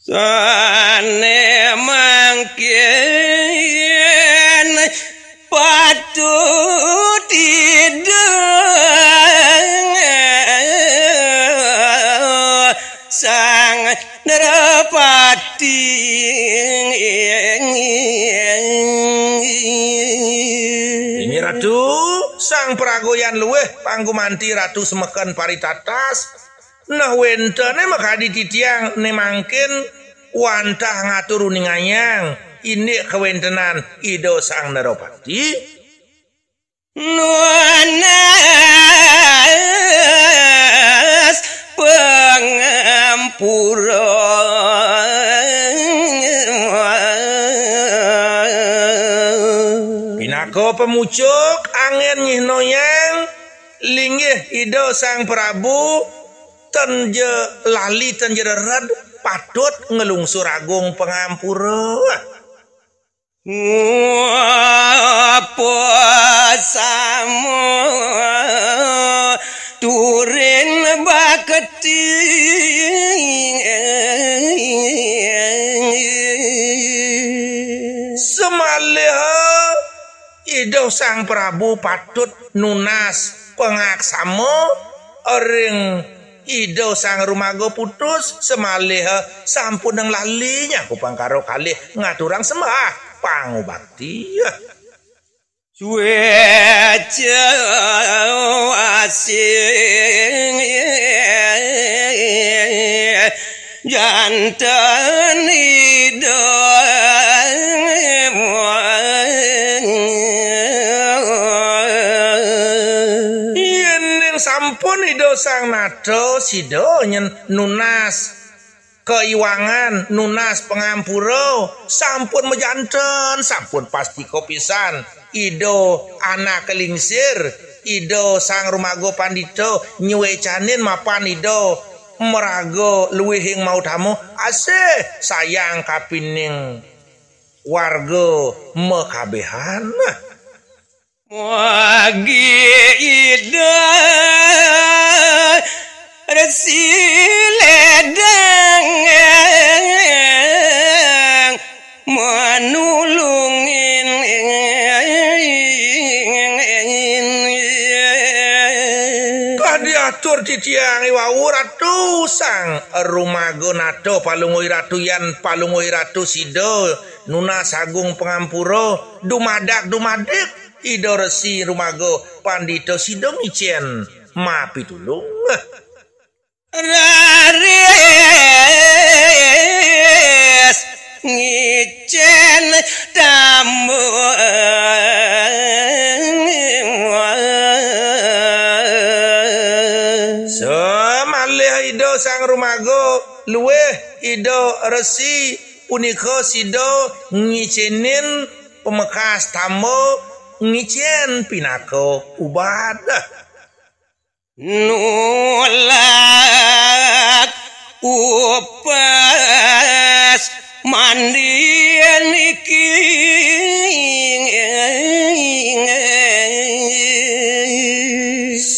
Sane mangkien patu tidang sang nerapati ini ratu sang peragoyan luweh pangku manti ratu semekan paritatas Nah wentene eh, maka dititiang ne mangkin wantah ngatur ninganyang ini kewentenan ido sang neropati nuanas pengampura pinako pemucuk angin nyihnoyang linggih ido sang prabu tan je lali tan je rad padot ngelungsur agung pengampura puasamu turin baketi semalih idaw sang prabu patut nunas pengaksamu orang Ido sang rumago putus semalih eh, sampun nang lalinya kupang karo kali ngaturang semah pangu bakti. Eh. Suwe asing eh, jantan ido sang nado sido nyen nunas keiwangan nunas pengampuro sampun mejanten sampun pasti kopisan ido anak kelingsir ido sang rumago pandito nyuwecanin mapan ido merago luwihing mau tamu ase sayang kapining warga mekabehan Wagi ida batur didiang iwa ura rumago nado palungoi ratuyan yan ratu sido nuna sagung pengampuro dumadak dumadik ido si rumago pandito sido micen mapi tulung ingkang rumago luweh ido resi punika sido ngicenin pemekas tamu ngicen pinako ubadah nulat upah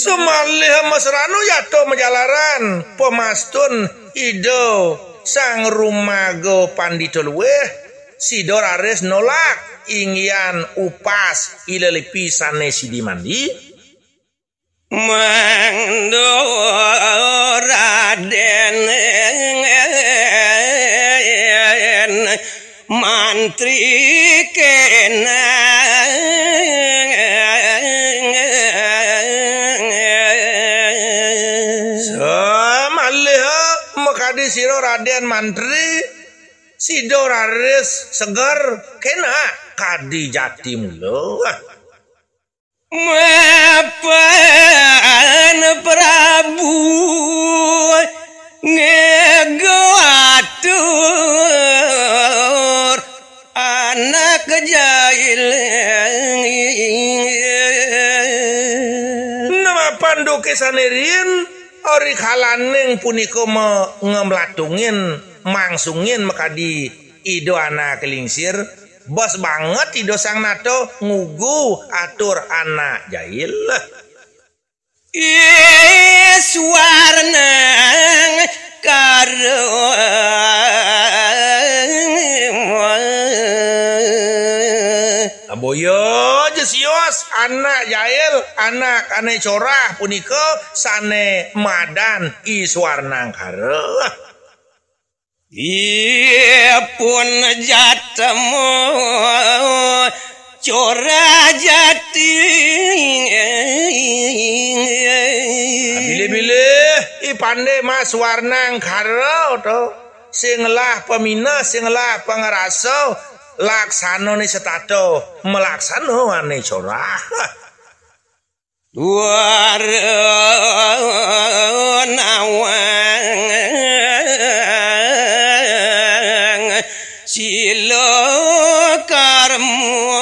Sumalih mesranu yato menjalaran pemastun ido sang rumago pandito luweh sidor ares nolak ingian upas ilali pisane sidi mandi mandoraden mantri kena siro Raden Mantri Sido Rares seger kena kadi jati mulu. Mapan Prabu ngegatur anak jahil Nama pandu kesanirin ori kalaning puniko ngemlatungin, mangsungin maka di ido anak kelingsir bos banget ido sang nato ngugu atur anak jahil iswarnang karo aboyo gesios anak jail anak ane corah punike sane madan iswarnang kareh Iya pun jatemu corah jati Bilih-bilih i pandai mas warnang kareh to singlah pemina singlah pengerasau laksanane setado melaksana wane jora luar nawang silo karmo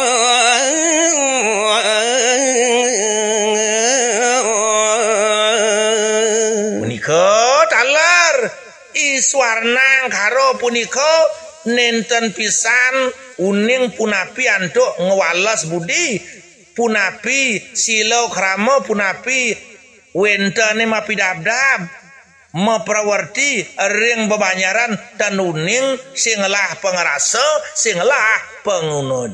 karo punika nenten pisan uning punapi anduk ngewales budi punapi silo krama punapi wentene mapidabdab meprawerti ring bebanyaran dan uning singlah pengerasa singlah penguno